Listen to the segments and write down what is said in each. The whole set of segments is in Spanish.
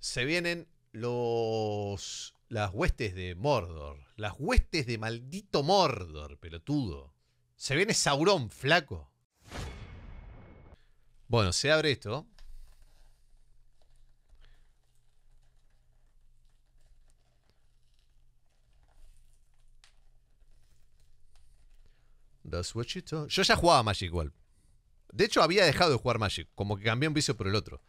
se vienen los las huestes de Mordor, las huestes de maldito Mordor, pelotudo. Se viene Saurón, flaco. Bueno, se abre esto. Yo ya jugaba Magic igual. De hecho, había dejado de jugar Magic, como que cambié un vicio por el otro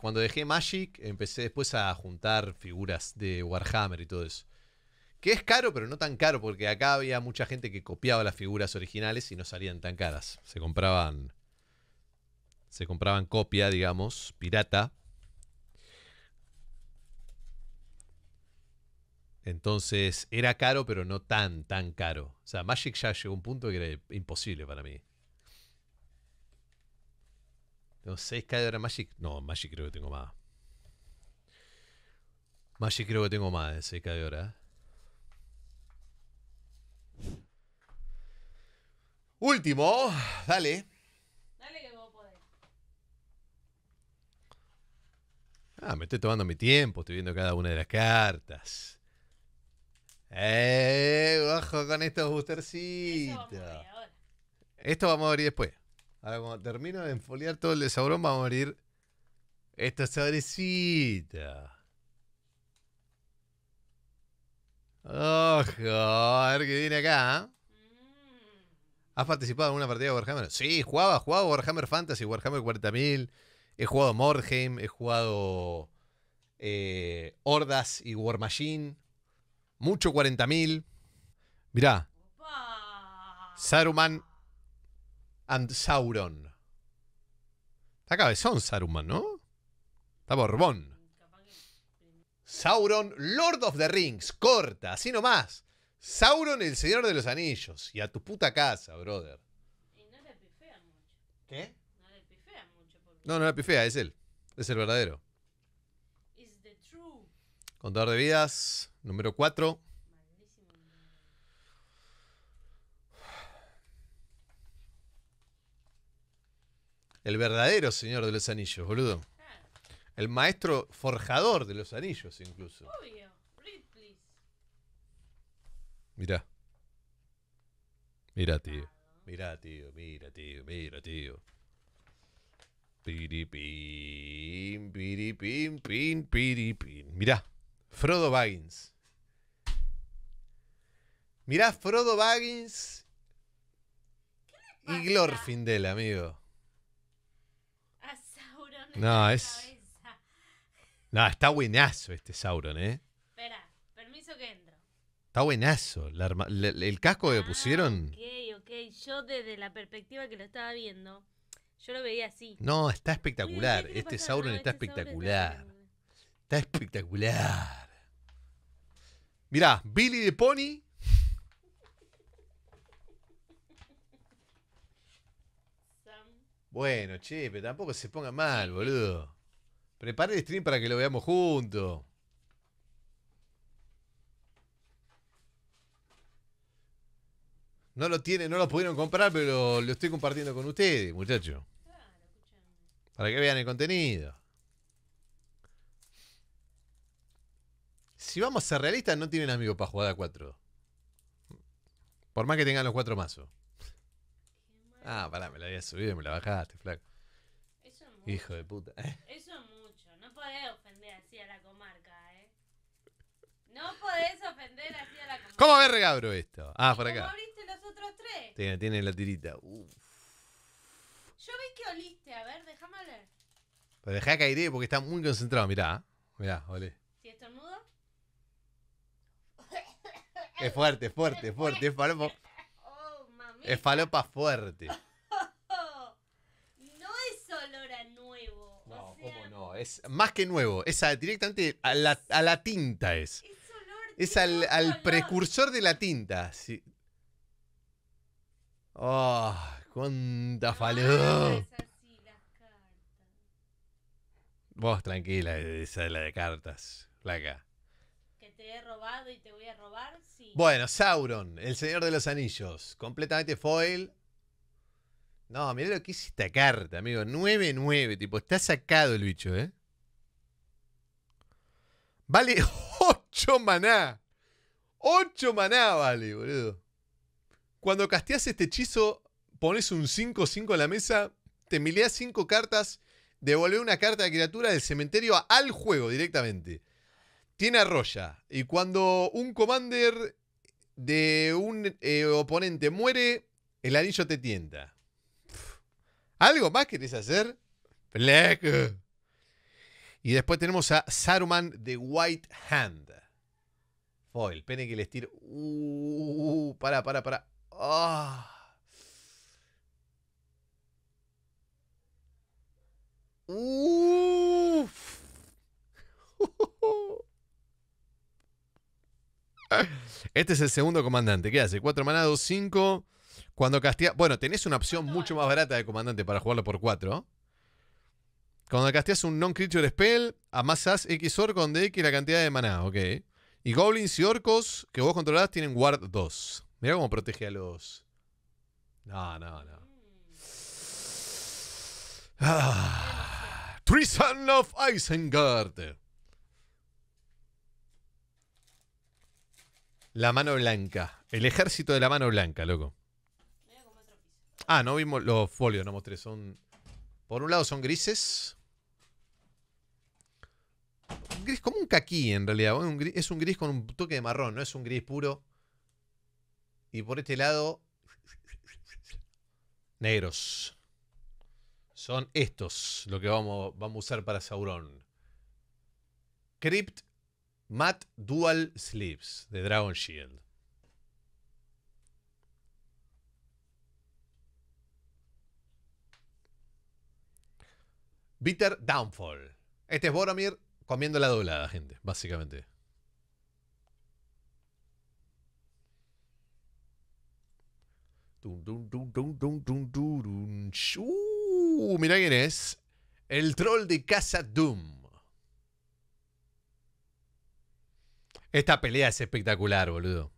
cuando dejé Magic, empecé después a juntar figuras de Warhammer y todo eso. Que es caro, pero no tan caro, porque acá había mucha gente que copiaba las figuras originales y no salían tan caras. Se compraban. Se compraban copia, digamos, pirata. Entonces era caro, pero no tan, tan caro. O sea, Magic ya llegó a un punto que era imposible para mí. 6K de hora. Magic. No, Magic creo que tengo más. Magic creo que tengo más de 6 de hora Último. Dale. Dale que vos podés. Ah, me estoy tomando mi tiempo. Estoy viendo cada una de las cartas. ¡Eh! ¡Ojo con estos boostercitos! Esto vamos a abrir después. Ahora, cuando termino de enfoliar todo el desabrón, Vamos a morir esta Ojo A ver ¿qué viene acá. ¿ah? ¿Has participado en una partida de Warhammer? Sí, jugaba, jugaba Warhammer Fantasy, Warhammer 40.000. He jugado Mordheim, he jugado eh, Hordas y War Machine. Mucho 40.000. Mirá. Saruman and Sauron. Está cabezón Saruman, ¿no? Está Borbón. Sauron, Lord of the Rings, corta, así nomás. Sauron, el Señor de los Anillos. Y a tu puta casa, brother. Y no le pifea mucho. ¿Qué? No le pifea mucho. No, no le pifea, es él. Es el verdadero. Contador de vidas, número 4. El verdadero señor de los anillos, boludo. El maestro forjador de los anillos, incluso. Mira, mira Mirá. Mirá, tío. Mirá, tío. Mira, tío. Mira, tío. Piripín, piripín, pin, piripín. Mirá. Frodo Baggins. Mirá, Frodo Baggins y Glorfindel, amigo. No, es. No, está buenazo este Sauron, ¿eh? Espera, permiso que entro. Está buenazo. el casco que ah, pusieron. Ok, ok. Yo desde la perspectiva que lo estaba viendo, yo lo veía así. No, está espectacular. Este, este Sauron está espectacular. Está espectacular. Mirá, Billy de Pony Bueno, che, pero tampoco se ponga mal, boludo. Prepare el stream para que lo veamos juntos. No lo tiene, no lo pudieron comprar, pero lo, estoy compartiendo con ustedes, muchachos. Para que vean el contenido. Si vamos a ser realistas, no tienen amigos para jugar a 4. Por más que tengan los cuatro mazos. Ah, pará, me la había subido y me la bajaste, flaco. Eso es mucho. Hijo de puta. ¿eh? Eso es mucho. No podés ofender así a la comarca, ¿eh? No podés ofender así a la comarca. ¿Cómo ves regabro esto? Ah, por acá. ¿Cómo abriste los otros tres? Tiene, tiene la tirita. Uf. Yo vi que oliste. A ver, déjame oler. Pero dejá que aire porque está muy concentrado. Mirá, mirá, olé. ¿Si estornudo? Es fuerte, es fuerte, es fuerte, es para... Es falopa fuerte. No es olor a nuevo. No, cómo no. Es más que nuevo. Es directamente a la, tinta es. Es, olor, es al, precursor de la tinta. Sí. Ah, oh, cuánta falopa. Vos tranquila, esa es la de cartas, acá te he robado y te voy a robar, sí. Bueno, Sauron, el Señor de los Anillos, completamente foil. No, mirá lo que hice esta carta, amigo. 9-9, tipo, está sacado el bicho, ¿eh? Vale 8 maná. 8 maná vale, boludo. Cuando casteas este hechizo, pones un 5-5 en la mesa, te mileas 5 cartas, devolver una carta de criatura del cementerio al juego directamente tiene arroya Y cuando un commander de un eh, oponente muere, el anillo te tienta. ¿Algo más querés hacer? Black. Y después tenemos a Saruman de White Hand. el pene que le estire. Uh, para, para, para. Oh. Este es el segundo comandante. ¿Qué hace? 4 manadas, 2, 5. Cuando casteas Bueno, tenés una opción mucho más barata de comandante para jugarlo por 4. Cuando casteas un non-creature spell, amasas X orco de X la cantidad de maná, ok. Y goblins y orcos que vos controlás tienen guard 2. Mira cómo protege a los. No, no, no. Ah, Treason of Isengard. La mano blanca. El ejército de la mano blanca, loco. Ah, no vimos los folios, no mostré. Son. Por un lado son grises. gris como un caquí, en realidad. es un gris con un toque de marrón, no es un gris puro. Y por este lado. Negros. Son estos lo que vamos, vamos a usar para Sauron. Crypt Matt Dual Sleeps de Dragon Shield. Bitter Downfall. Este es Boromir comiendo la doblada, gente, básicamente. Mira Mira quién es. El troll de Casa Doom. Esta pelea es espectacular, boludo.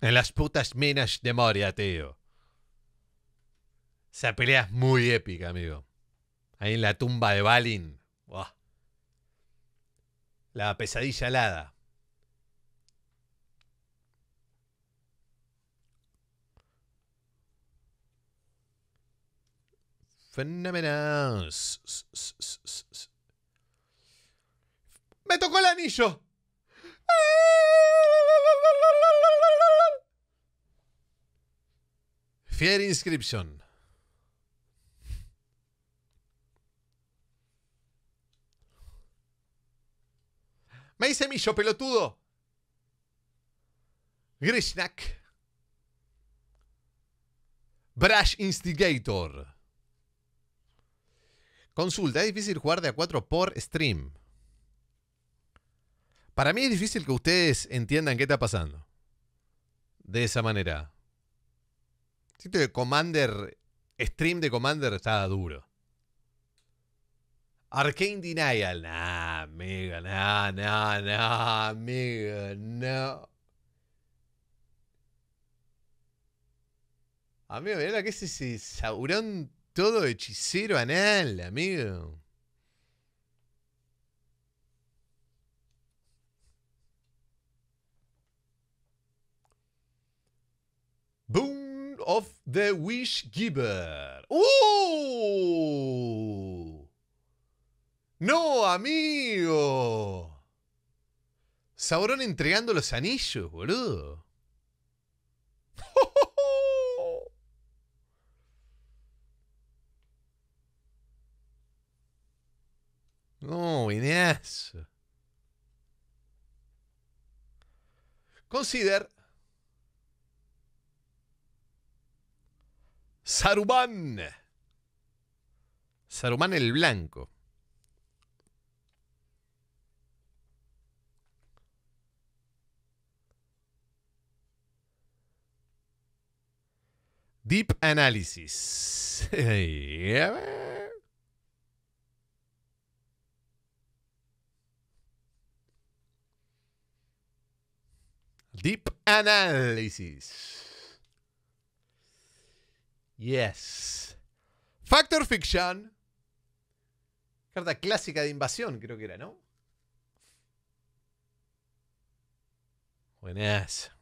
En las putas minas de Moria, tío. Esa pelea es muy épica, amigo. Ahí en la tumba de Balin. La pesadilla alada. Fenomenal. Me tocó el anillo. Fier Inscription. Me hice millo, pelotudo. Grishnak. Brush Instigator. Consulta, es difícil jugar de a 4 por stream. Para mí es difícil que ustedes entiendan qué está pasando. De esa manera. Siento que Commander, stream de Commander está duro. Arcane Denial, nah, amigo. nah, nah, nah, amigo. no. Amigo, mirá que es ese saurón todo hechicero anal, amigo. of the Wish Giver. ¡Oh! ¡No, amigo! Sauron entregando los anillos, boludo. No, Consider Saruman. Saruman el Blanco. Deep Analysis. Deep Analysis. Yes. Factor Fiction. Carta clásica de invasión, creo que era, ¿no? Buenas.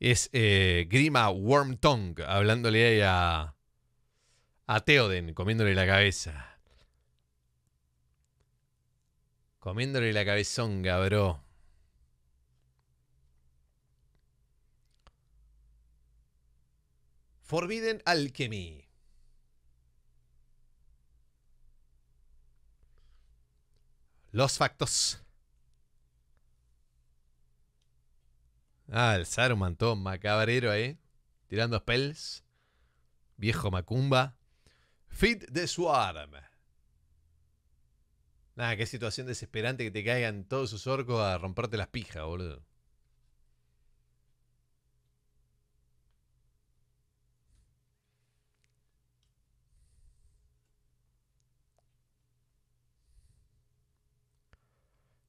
Es Grima eh, Grima Wormtongue hablándole ahí a, a Theoden, comiéndole la cabeza. Comiéndole la cabezón, cabrón Forbidden Alchemy. Los factos. Ah, el Saruman, todo macabrero ahí. Eh. Tirando spells. Viejo Macumba. Fit the Swarm. Nada, qué situación desesperante que te caigan todos sus orcos a romperte las pijas, boludo.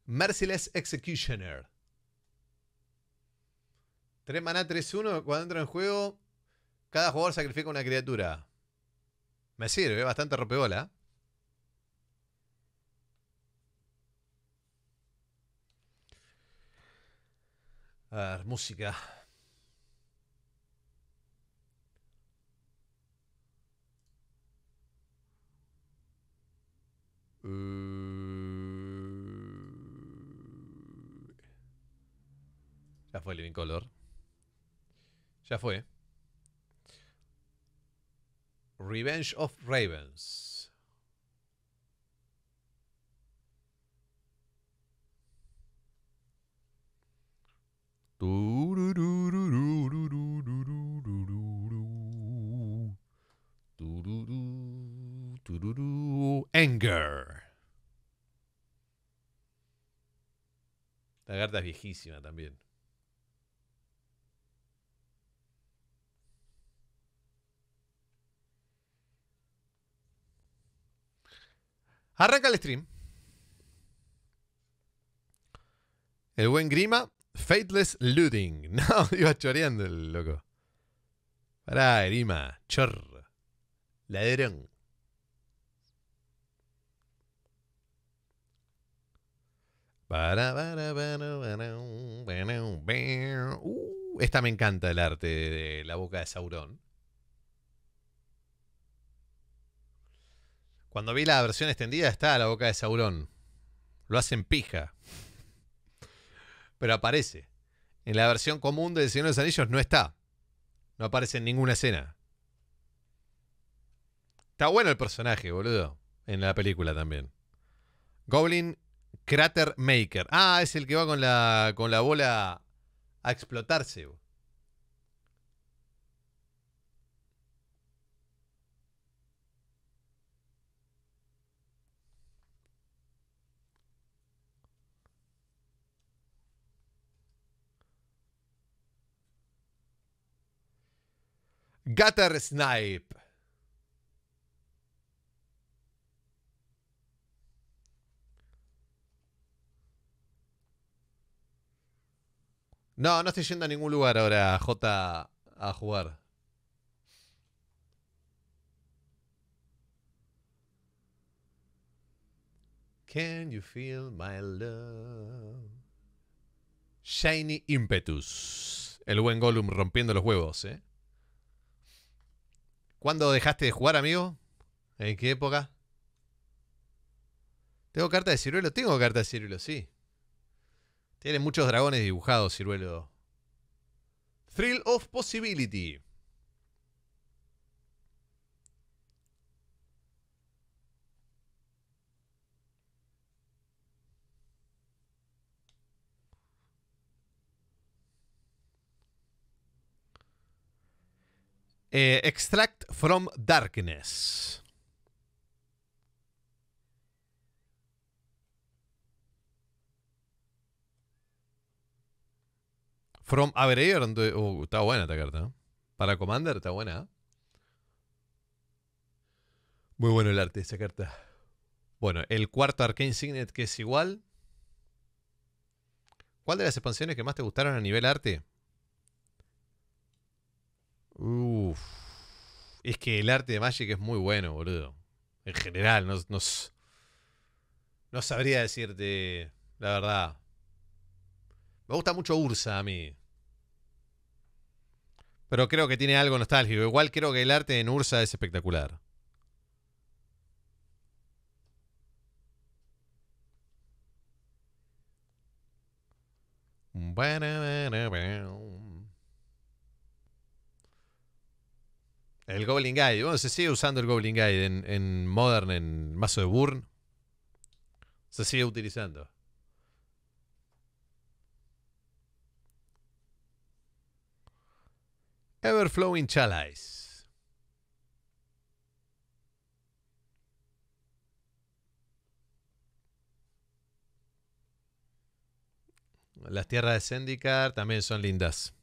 Merciless Executioner. 3 maná, 3-1. Cuando entra en juego, cada jugador sacrifica una criatura. Me sirve, bastante ropeola. A ver, música. Uh. Ya fue Living Color. Ya fue. Revenge of Ravens. Anger. La carta es viejísima también. Arranca el stream. El buen Grima, Faithless, Looting. No, iba choreando el loco. Pará, Grima, chor. Ladrón. Para, para, uh, esta me encanta el arte de la boca de Saurón. Cuando vi la versión extendida está a la boca de Saurón. Lo hacen pija. Pero aparece. En la versión común El Señor de los Anillos no está. No aparece en ninguna escena. Está bueno el personaje, boludo. En la película también. Goblin Crater Maker. Ah, es el que va con la, con la bola a explotarse. Boludo. Gutter Snipe. No, no estoy yendo a ningún lugar ahora, J, a jugar. Can you feel my love? Shiny Impetus. El buen Gollum rompiendo los huevos, ¿eh? ¿Cuándo dejaste de jugar, amigo? ¿En qué época? ¿Tengo carta de ciruelo? Tengo carta de ciruelo, sí. Tiene muchos dragones dibujados, ciruelo. Thrill of Possibility. Eh, extract from Darkness. From Aberrant. Uh, está buena esta carta. Para Commander está buena. ¿eh? Muy bueno el arte de carta. Bueno, el cuarto Arcane Signet que es igual. ¿Cuál de las expansiones que más te gustaron a nivel arte? Uf. Es que el arte de Magic es muy bueno, boludo. En general, no, no, no sabría decirte la verdad. Me gusta mucho Ursa a mí. Pero creo que tiene algo nostálgico. Igual creo que el arte en Ursa es espectacular. El Goblin Guide. Bueno, se sigue usando el Goblin Guide en, Modern, en Mazo de Burn. Se sigue utilizando. Everflowing Chalice. Las tierras de Sendicar también son lindas.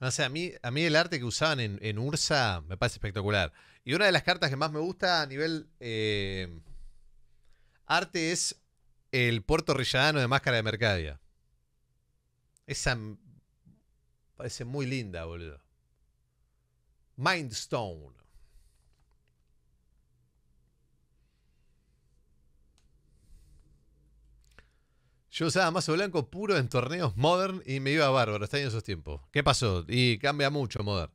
No sé, a mí, a mí el arte que usaban en, Ursa me parece espectacular. Y una de las cartas que más me gusta a nivel eh, arte es el Puerto Rilladano de Máscara de Mercadia. Esa parece muy linda, boludo. Mindstone. Yo usaba mazo blanco puro en torneos Modern y me iba bárbaro, está en esos tiempos. ¿Qué pasó? Y cambia mucho Modern.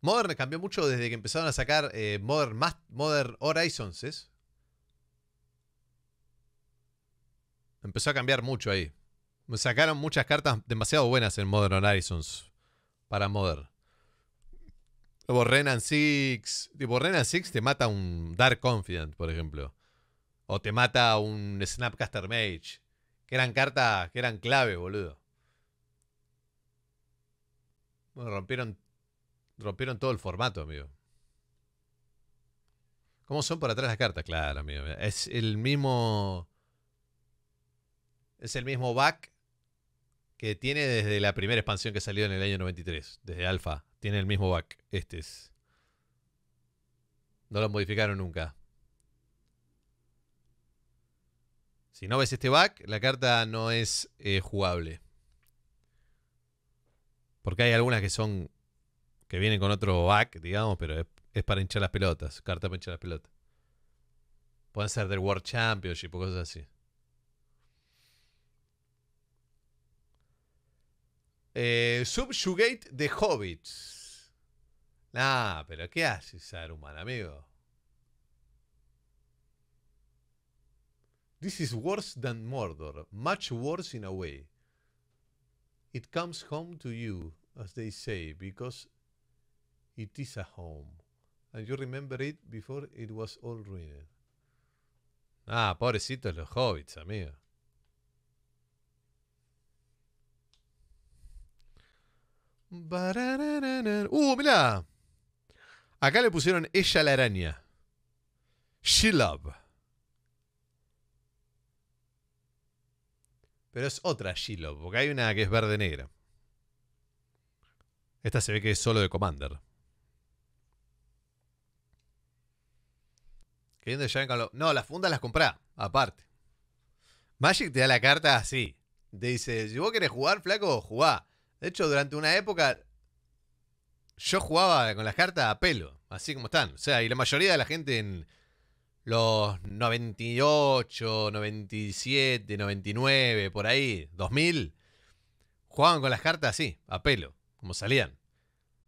Modern cambió mucho desde que empezaron a sacar eh, Modern, Modern Horizons, Empezó a cambiar mucho ahí. Me Sacaron muchas cartas demasiado buenas en Modern Horizons para Modern. Tipo Renan Six. Tipo Renan Six te mata un Dark Confident, por ejemplo. O te mata un Snapcaster Mage. Que eran cartas que eran clave, boludo. Bueno, rompieron, rompieron todo el formato, amigo. ¿Cómo son por atrás las cartas? Claro, amigo. Es el mismo. Es el mismo back que tiene desde la primera expansión que salió en el año 93, desde Alpha. Tiene el mismo back. Este es. No lo modificaron nunca. Si no ves este back, la carta no es eh, jugable. Porque hay algunas que son. que vienen con otro back, digamos, pero es, para hinchar las pelotas. Carta para hinchar las pelotas. Pueden ser del World Championship o cosas así. Eh, Subjugate de Hobbits. Ah, pero ¿qué haces, Saruman, amigo? This is worse than murder, much worse in a way. It comes home to you, as they say, because it is a home. And you remember it before it was all ruined. Ah, pobrecitos los hobbits, amigo. Uh, mirá. Acá le pusieron ella la araña. She Love. Pero es otra Shiloh, porque hay una que es verde-negra. Esta se ve que es solo de Commander. Queriendo No, las fundas las comprá, aparte. Magic te da la carta así. Te dice, si vos querés jugar, flaco, jugá. De hecho, durante una época yo jugaba con las cartas a pelo, así como están. O sea, y la mayoría de la gente en, los 98, 97, 99, por ahí, 2000, jugaban con las cartas así, a pelo, como salían.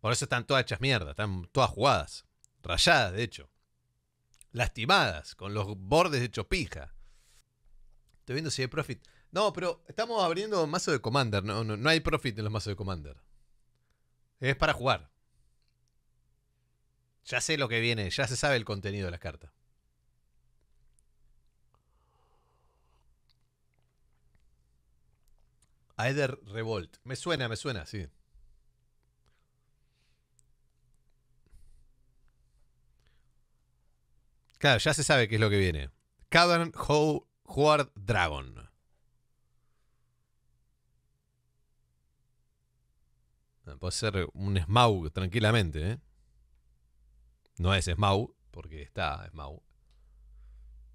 Por eso están todas hechas mierda, están todas jugadas, rayadas de hecho, lastimadas, con los bordes hechos pija. Estoy viendo si hay profit. No, pero estamos abriendo mazo de Commander, no, no, no hay profit en los mazos de Commander. Es para jugar. Ya sé lo que viene, ya se sabe el contenido de las cartas. Aether Revolt. Me suena, me suena, sí. Claro, ya se sabe qué es lo que viene. Cavern Howard Dragon. Puede ser un Smaug tranquilamente, ¿eh? No es Smaug, porque está Smaug.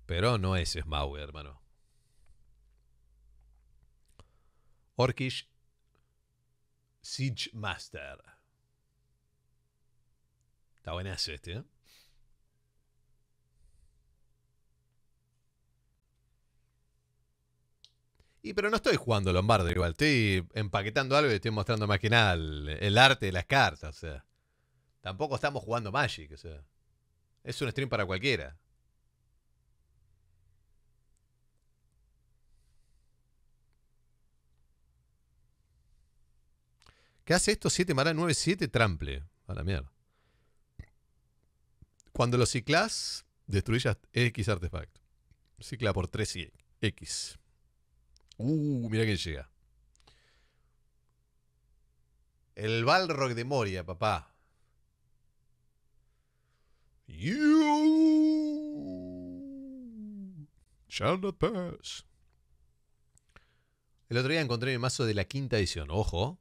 Pero no es Smaug, hermano. Orkish Siege Master. Está buenazo este, ¿eh? Y pero no estoy jugando Lombardo igual, estoy empaquetando algo y estoy mostrando más el, el, arte de las cartas, o sea. Tampoco estamos jugando Magic, o sea. Es un stream para cualquiera. ¿Qué hace esto? 7 mara 9, 7 trample. A la mierda. Cuando lo ciclas, destruyas X artefacto. Cicla por 3 X. Uh, mira que llega. El Balrog de Moria, papá. You shall not pass. El otro día encontré mi mazo de la quinta edición. Ojo.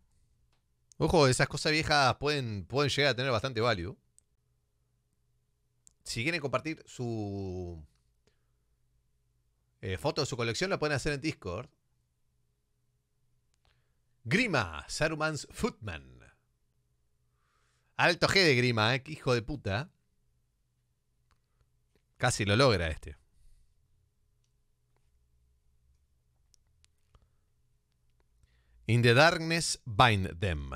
Ojo, esas cosas viejas pueden, pueden llegar a tener bastante value. Si quieren compartir su eh, foto de su colección, la pueden hacer en Discord. Grima, Saruman's Footman. Alto G de Grima, ¿eh? hijo de puta. Casi lo logra este. In the darkness bind them.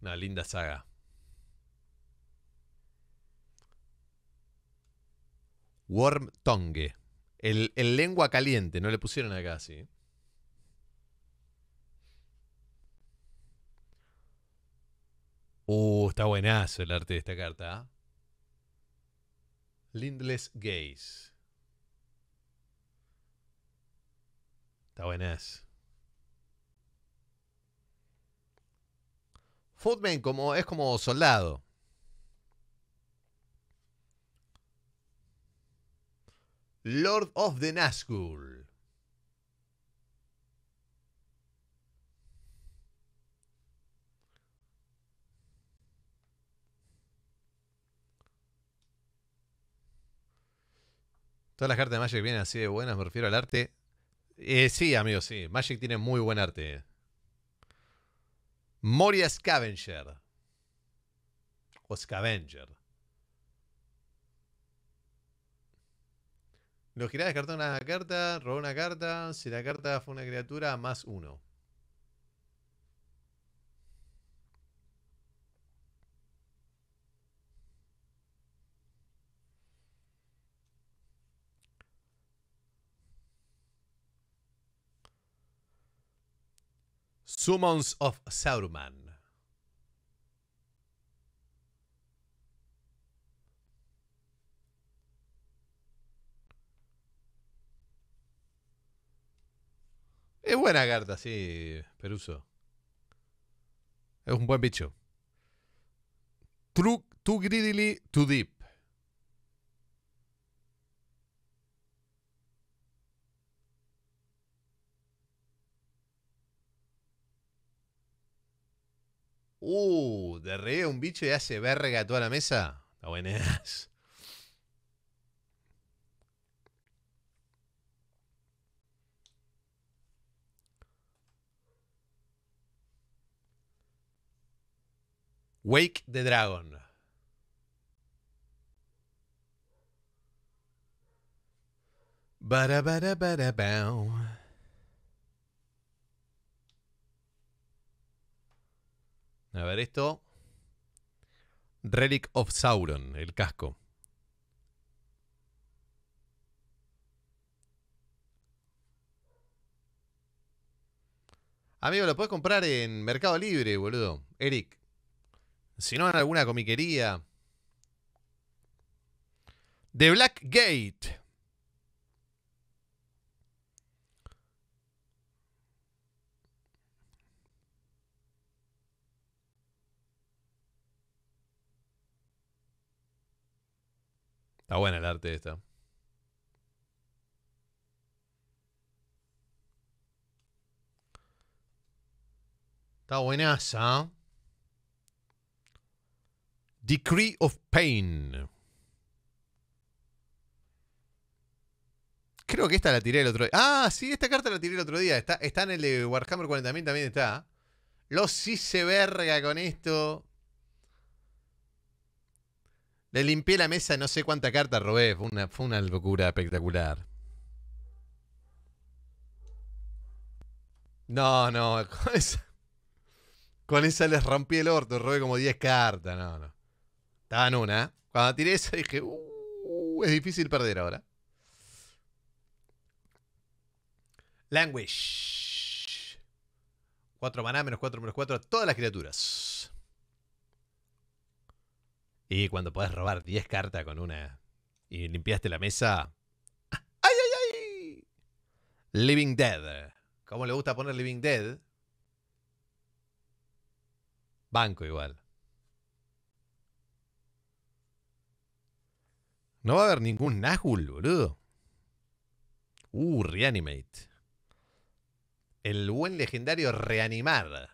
Una linda saga. Worm Tongue. El, lengua caliente, no le pusieron acá, sí. Uh, está buenazo el arte de esta carta. ¿ah? Lindless Gaze. Está buenas. Footman como, es como soldado. Lord of the Nazgul. Todas las cartas de Magic vienen así de buenas, me refiero al arte. Eh, sí, amigo, sí. Magic tiene muy buen arte. Moria Scavenger. O Scavenger. Lo girás, descartó una carta, robó una carta. Si la carta fue una criatura, más uno. Summons of Sauruman. Es buena carta, sí, Peruso. Es un buen bicho. True, too greedily, too deep. Uh, derribé un bicho y hace verga toda la mesa. Está buenas. Wake the Dragon. A ver esto. Relic of Sauron, el casco. Amigo, lo puedes comprar en Mercado Libre, boludo. Eric. Si no, en alguna comiquería. The Black Gate. Está buena el arte esta. Está buenaza. Decree of Pain. Creo que esta la tiré el otro día. Ah, sí, esta carta la tiré el otro día. Está, está en el de Warhammer 40.000 también está. Los se verga con esto. Le limpié la mesa, no sé cuánta carta robé. Fue una, locura espectacular. No, no, con esa, con esa les rompí el orto, robé como 10 cartas, no, no. una. ¿eh? Cuando tiré esa dije, uh, es difícil perder ahora. Language. 4 maná, menos 4, menos 4 todas las criaturas. Y cuando puedes robar 10 cartas con una y limpiaste la mesa. ¡Ay, ay, ay! Living Dead. ¿Cómo le gusta poner Living Dead? Banco igual. No va a haber ningún Nazgul, boludo. Uh, Reanimate. El buen legendario Reanimar.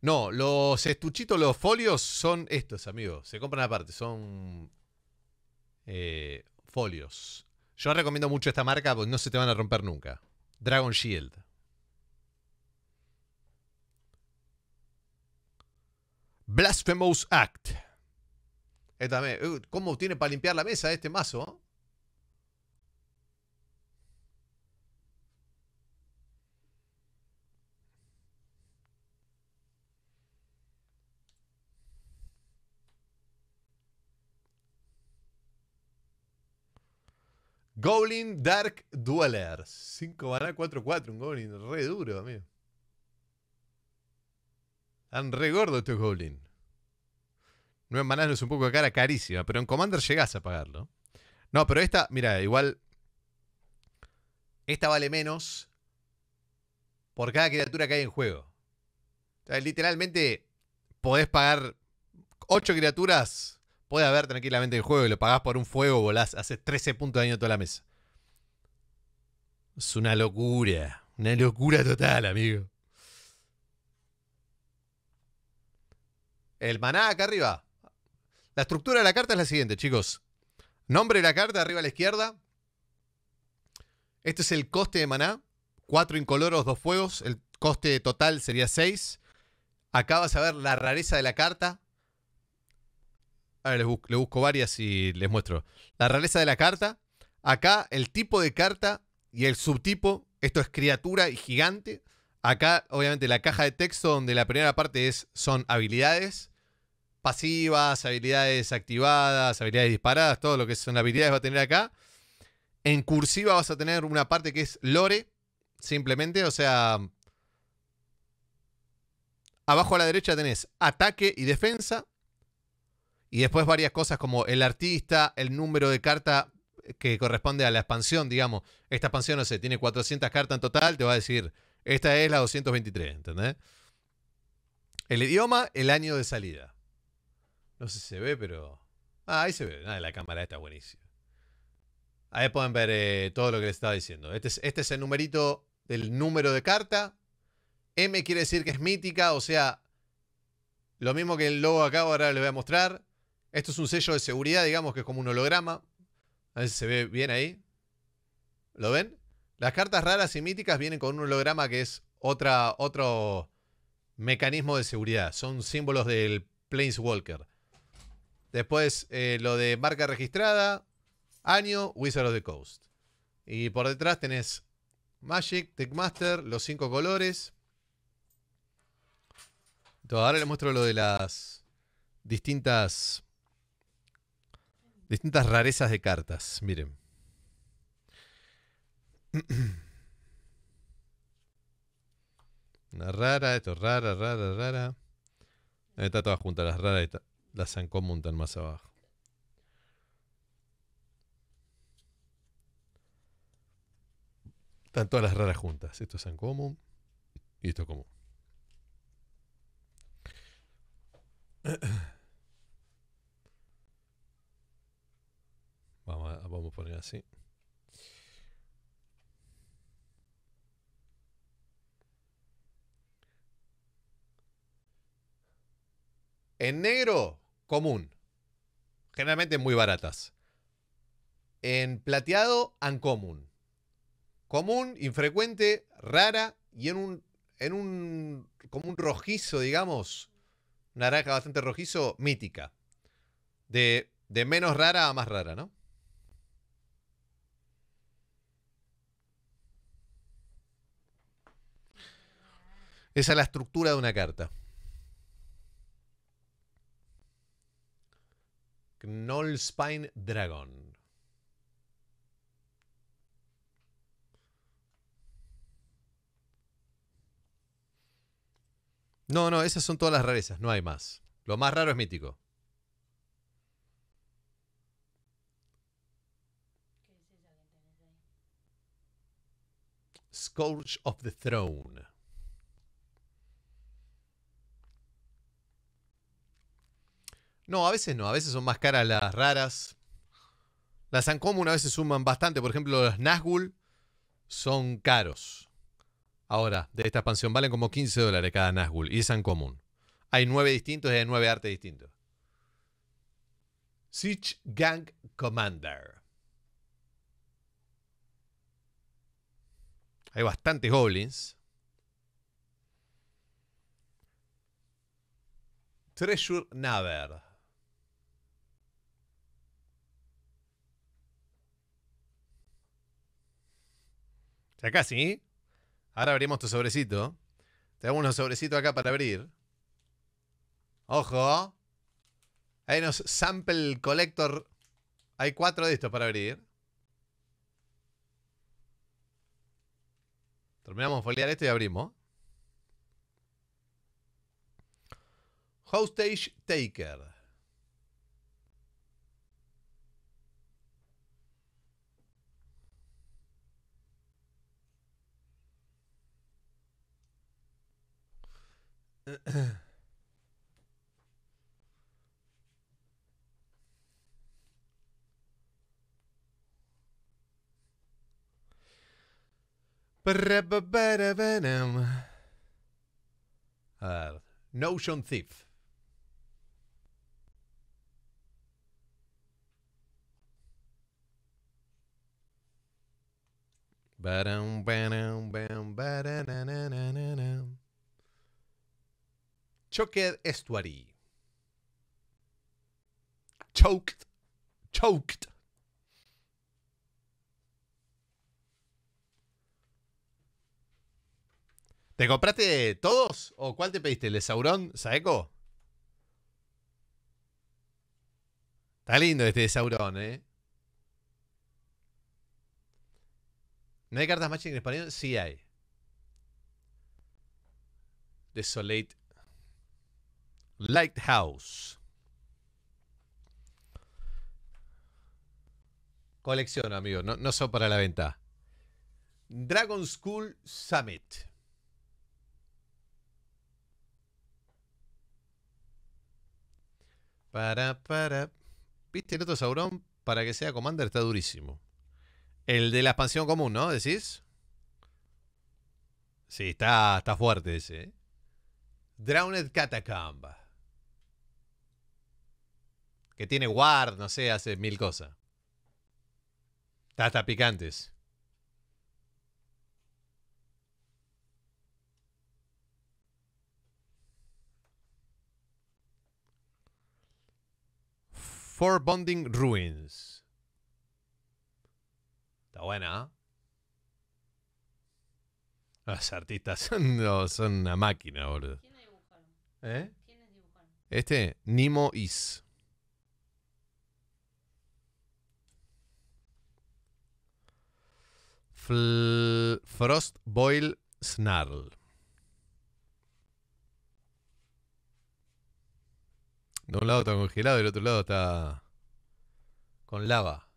No, los estuchitos, los folios son estos, amigos. Se compran aparte, son eh, folios. Yo recomiendo mucho esta marca porque no se te van a romper nunca. Dragon Shield. Blasphemous Act. Uh, ¿Cómo tiene para limpiar la mesa este mazo? Goblin Dark Dueler. 5 mana, 4-4. Un Goblin re duro, amigo. Están re gordos estos Goblin. 9 maná no es un poco cara carísima, pero en Commander llegás a pagarlo. No, pero esta, mira, igual. Esta vale menos por cada criatura que hay en juego. literalmente podés pagar 8 criaturas puede ver tranquilamente el juego y lo pagás por un fuego, volás, haces 13 puntos de daño a toda la mesa. Es una locura. Una locura total, amigo. El maná acá arriba. La estructura de la carta es la siguiente, chicos. Nombre de la carta arriba a la izquierda. Este es el coste de maná. 4 incoloros, dos fuegos. El coste total sería 6. Acá vas a ver la rareza de la carta. A ah, les busco, busco varias y les muestro. La realeza de la carta. Acá el tipo de carta y el subtipo. Esto es criatura y gigante. Acá, obviamente, la caja de texto donde la primera parte es, son habilidades pasivas, habilidades activadas, habilidades disparadas, todo lo que son habilidades va a tener acá. En cursiva vas a tener una parte que es lore, simplemente, o sea... Abajo a la derecha tenés ataque y defensa, y después varias cosas como el artista, el número de carta eh, que corresponde a la expansión, digamos. Esta expansión, no sé, tiene 400 cartas en total, te va a decir, esta es la 223, ¿entendés? El idioma, el año de salida. No sé si se ve, pero... Ah, ahí se ve. Ah, la cámara está buenísima. Ahí pueden ver eh, todo lo que les estaba diciendo. Este es, este es el numerito del número de carta. M quiere decir que es mítica, o sea, lo mismo que el logo acá, ahora les voy a mostrar. Esto es un sello de seguridad, digamos, que es como un holograma. A ver si se ve bien ahí. ¿Lo ven? Las cartas raras y míticas vienen con un holograma que es otro mecanismo de seguridad. Son símbolos del Planeswalker. Después eh, lo de marca registrada, año, Wizard of the Coast. Y por detrás tenés Magic, Techmaster, los cinco colores. ahora les muestro lo de las distintas Distintas rarezas de cartas, miren. Una rara, esto es rara, rara, rara. está todas juntas, las raras las común están más abajo. Están todas las raras juntas. Esto es común y esto es común. Vamos a, poner así. En negro, común. Generalmente muy baratas. En plateado, uncommon. Común, infrecuente, rara y en un, en un, como un rojizo, digamos, naranja bastante rojizo, mítica. De, de menos rara a más rara, ¿no? Esa es la estructura de una carta. Knollspine Dragon. No, no, esas son todas las rarezas, no hay más. Lo más raro es mítico. Scourge of the Throne. No, a veces no, a veces son más caras las raras. Las común a veces suman bastante, por ejemplo, las Nazgul son caros. Ahora, de esta expansión valen como 15 dólares cada Nazgul y es común Hay nueve distintos y hay nueve artes distintos. Siege Gang Commander. Hay bastantes goblins. Treasure Naver. acá sí, Ahora abrimos tu sobrecito. Tenemos unos sobrecitos acá para abrir. Ojo. Hay unos sample collector. Hay cuatro de estos para abrir. Terminamos de foliar esto y abrimos. Hostage Taker. uh, Notion Thief. Ba-dum, ba-dum, ba-dum, ba-dum, Choker Estuary. Choked. Choked. ¿Te compraste todos? ¿O cuál te pediste? ¿El de Saurón, Saeco? Está lindo este de Saurón, ¿eh? ¿No hay cartas matching en español? Sí hay. Desolate Lighthouse. colección, amigos, no, son para la venta. Dragon School Summit. Para, para. ¿Viste el otro Sauron? Para que sea Commander está durísimo. El de la expansión común, ¿no? ¿Decís? Sí, está, está fuerte ese. ¿eh? Drowned Catacomb que tiene guard, no sé, hace mil cosas. Hasta picantes. Four Bonding Ruins. Está buena. ¿ah? Los artistas son, son una máquina, boludo. ¿Quiénes dibujaron? ¿Eh? dibujaron? Este, Nimo Is. Frost Boil Snarl. De un lado está congelado y el otro lado está con lava.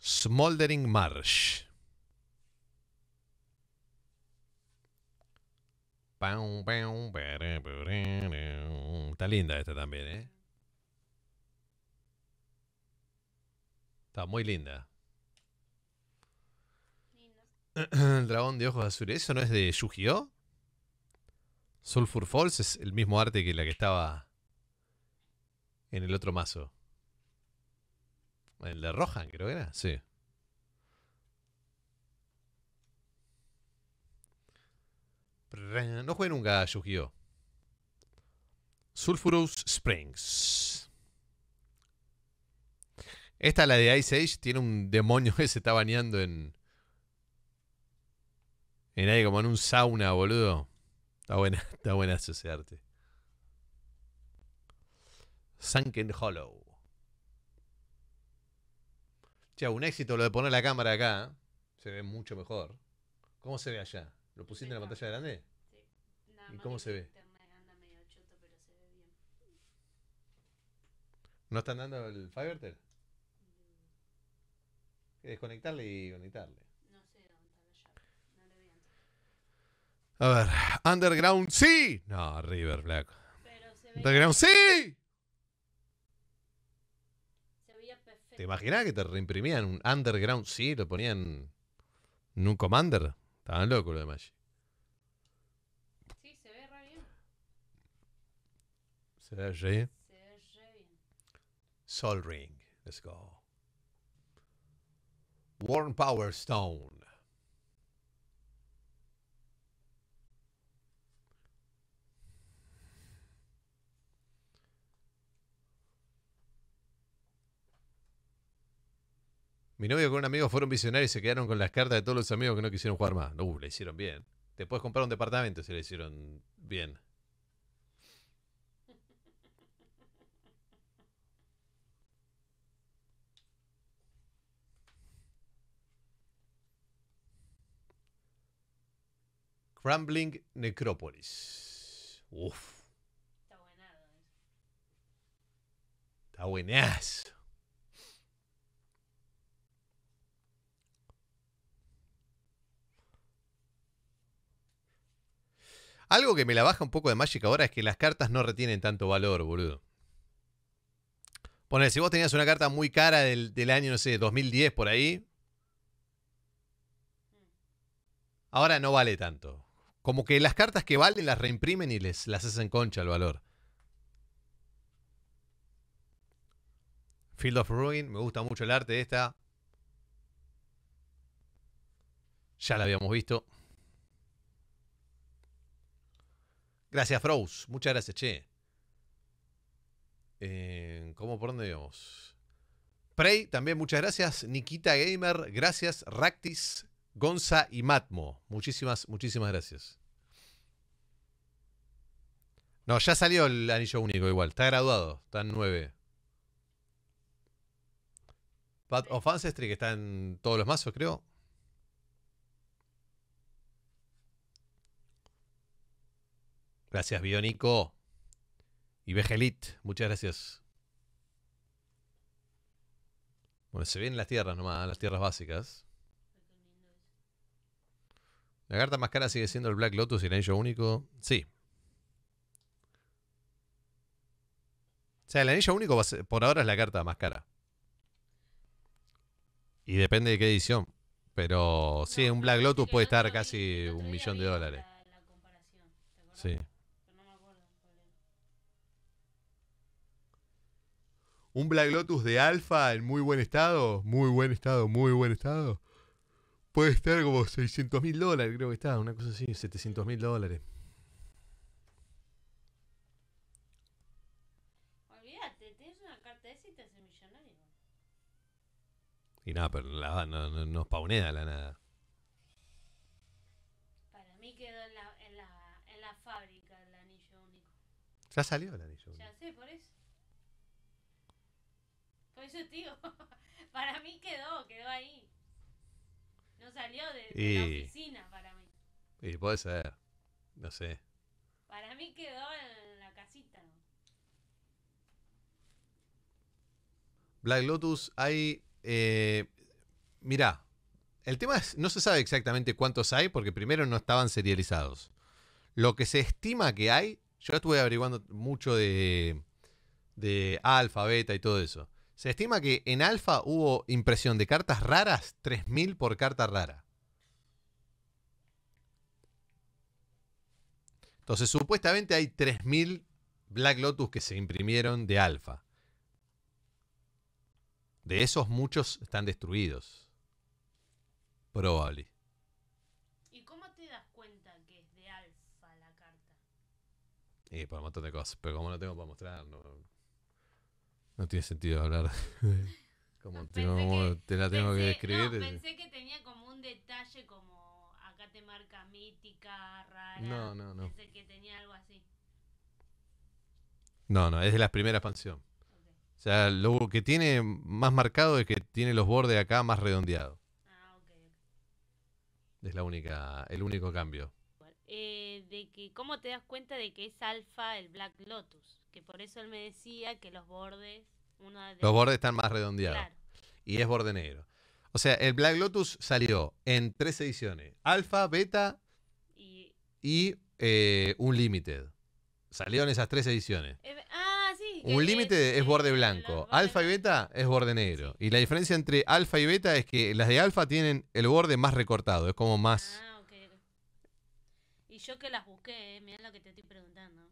Smoldering Marsh. Um. Está linda esta también, ¿eh? Está muy linda. El dragón de ojos azules, ¿eso no es de yu Sulfur Falls es el mismo arte que la que estaba en el otro mazo. El de Rohan, creo que era, sí. No jugué nunca a Sulfurous Springs. Esta, la de Ice Age, tiene un demonio que se está bañando en. En ahí, como en un sauna, boludo. Está buena, está buena asociarte. Sunken Hollow. ya un éxito lo de poner la cámara acá. ¿eh? Se ve mucho mejor. ¿Cómo se ve allá? ¿Lo pusiste en la pantalla grande? Sí. ¿Y cómo se ve? ¿No están dando el Hay que Desconectarle y conectarle. No sé dónde está la llave. No le veo. A ver, Underground sí. No, River Black. Underground sí. Se veía perfecto. ¿Te imaginas que te reimprimían un Underground sí? Lo ponían en un Commander. Estaban locos lo de Magic. Sí, se ve re bien. Se ve re bien. Se ve re bien. Sol Ring, let's go. Warm Power Stone. Mi novio con un amigo fueron visionarios y se quedaron con las cartas de todos los amigos que no quisieron jugar más. Uh, le hicieron bien. Te puedes comprar un departamento si le hicieron bien. Crumbling Necropolis. Uf. Está buenado. ¿eh? Está buenazo. Algo que me la baja un poco de Magic ahora es que las cartas no retienen tanto valor, boludo. Poner, si vos tenías una carta muy cara del, del, año, no sé, 2010 por ahí, ahora no vale tanto. Como que las cartas que valen las reimprimen y les, las hacen concha el valor. Field of Ruin, me gusta mucho el arte de esta. Ya la habíamos visto. Gracias, Froze. Muchas gracias, che. Eh, ¿Cómo por dónde vamos? Prey, también muchas gracias. Nikita Gamer, gracias. Ractis, Gonza y Matmo. Muchísimas, muchísimas gracias. No, ya salió el anillo único igual. Está graduado. Está en 9. Path of Ancestry, que está en todos los mazos, creo. Gracias, Bionico. Y Bejelit, muchas gracias. Bueno, se vienen las tierras nomás, las tierras básicas. La carta más cara sigue siendo el Black Lotus y el anillo único. Sí. O sea, el anillo único va por ahora es la carta más cara. Y depende de qué edición. Pero sí, un Black Lotus puede estar casi un millón de dólares. sí. un Black Lotus de alfa en muy buen estado, muy buen estado, muy buen estado, puede estar como 600 mil dólares, creo que está, una cosa así, 700 mil dólares. Olvídate, tienes una carta de cita te millonario. Y nada, pero la, no, no, no spawnea la nada. Para mí quedó en la, en la, en la fábrica el anillo único. Ya salió el anillo único. Ya sé, por eso. para mí quedó, quedó ahí. No salió de, la oficina para mí. puede ser, no sé. Para mí quedó en la casita. Black Lotus, hay... Eh, mirá, el tema es, no se sabe exactamente cuántos hay porque primero no estaban serializados. Lo que se estima que hay, yo estuve averiguando mucho de, de alfa, beta y todo eso. Se estima que en alfa hubo impresión de cartas raras, 3.000 por carta rara. Entonces, supuestamente hay 3.000 Black Lotus que se imprimieron de alfa. De esos muchos están destruidos. Probable. ¿Y cómo te das cuenta que es de alfa la carta? Eh, por un montón de cosas, pero como no tengo para mostrar, no tiene sentido hablar. como, te, la tengo que describir. pensé que tenía como un detalle como acá te marca mítica, rara. No, no, no. Pensé que tenía algo así. No, no, es de la primera expansión. O sea, lo que tiene más marcado es que tiene los bordes acá más redondeados. Ah, Es la única, el único cambio. Eh, de que cómo te das cuenta de que es alfa el Black Lotus por eso él me decía que los bordes... los bordes están más redondeados. Y es borde negro. O sea, el Black Lotus salió en tres ediciones. Alfa, beta y, y eh, un limited. esas tres ediciones. Eh, ah, sí. Un límite es, borde blanco. Alfa y beta es borde negro. Y la diferencia entre alfa y beta es que las de alfa tienen el borde más recortado. Es como más... Ah, y yo que las busqué, eh, mira lo que te estoy preguntando.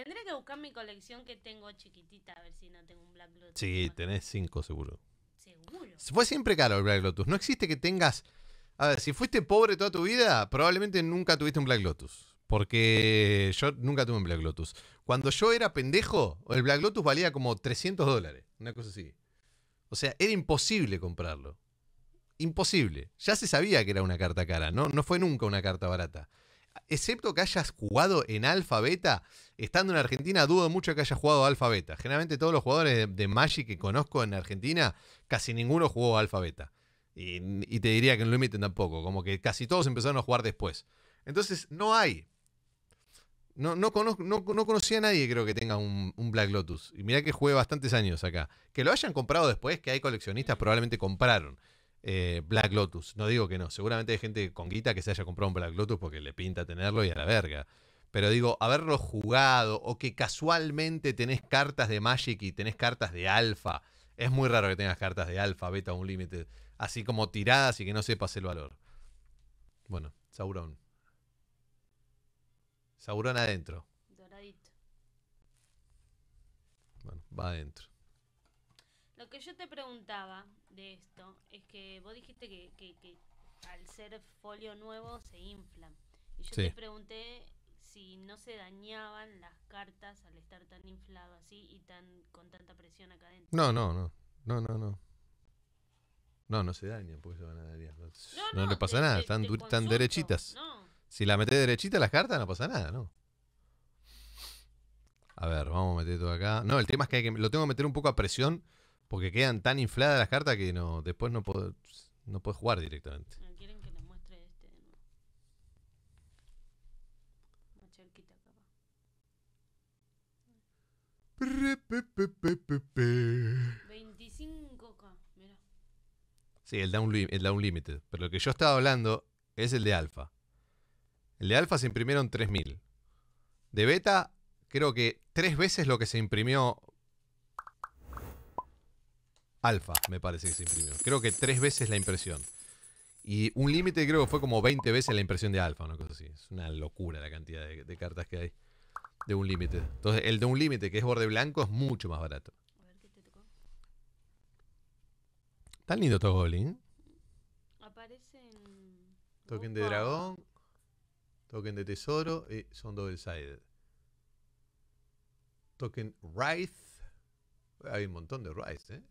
Tendré que buscar mi colección que tengo chiquitita, a ver si no tengo un Black Lotus. Sí, tenés cinco seguro. Seguro. Fue siempre caro el Black Lotus. No existe que tengas. A ver, si fuiste pobre toda tu vida, probablemente nunca tuviste un Black Lotus. Porque yo nunca tuve un Black Lotus. Cuando yo era pendejo, el Black Lotus valía como 300 dólares, una cosa así. O sea, era imposible comprarlo. Imposible. Ya se sabía que era una carta cara, ¿no? No fue nunca una carta barata excepto que hayas jugado en alfa beta, estando en Argentina dudo mucho que hayas jugado alfa beta. Generalmente todos los jugadores de, Magic que conozco en Argentina, casi ninguno jugó alfa beta. Y, te diría que en Limited tampoco, como que casi todos empezaron a jugar después. Entonces, no hay. No, no, conozco, no, conocía a nadie creo que tenga un, un, Black Lotus. Y mirá que jugué bastantes años acá. Que lo hayan comprado después, que hay coleccionistas probablemente compraron. Eh, Black Lotus. No digo que no, seguramente hay gente con guita que se haya comprado un Black Lotus porque le pinta tenerlo y a la verga. Pero digo, haberlo jugado o que casualmente tenés cartas de Magic y tenés cartas de alfa. Es muy raro que tengas cartas de alfa, beta, un límite. Así como tiradas y que no sepas el valor. Bueno, Sauron. Sauron adentro. Doradito. Bueno, va adentro. Lo que yo te preguntaba de esto es que vos dijiste que, que, que al ser folio nuevo se inflan. Y yo te pregunté si no se dañaban las cartas al estar tan inflado así y tan con tanta presión acá adentro. No, no, no. No, no, no. No, no se dañan, porque se van a No, le pasa nada, están, derechitas. Si la metes derechita las cartas, no pasa nada, ¿no? A ver, vamos a meter todo acá. No, el tema es que, hay que lo tengo que meter un poco a presión porque quedan tan infladas las cartas que no después no puedes no jugar directamente. Ah, ¿Quieren que les muestre este? cerquita, 25k, mira. Sí, el down, el down Limited. Pero lo que yo estaba hablando es el de alfa. El de alfa se imprimieron 3000. De beta, creo que tres veces lo que se imprimió alfa, me parece que se imprimió. Creo que tres veces la impresión. Y un límite creo que fue como 20 veces la impresión de alfa, una cosa así. Es una locura la cantidad de, cartas que hay de un límite. Entonces, el de un límite que es borde blanco es mucho más barato. A ver qué te tocó. Tan lindo todo Goblin. Aparecen. Token de dragón. Token de tesoro. Y son double-sided. Token Wraith. Hay un montón de Wraith, ¿eh?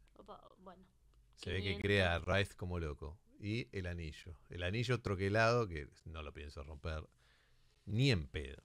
Bueno. Se ve que crea a como loco. Y el anillo. El anillo troquelado que no lo pienso romper ni en pedo.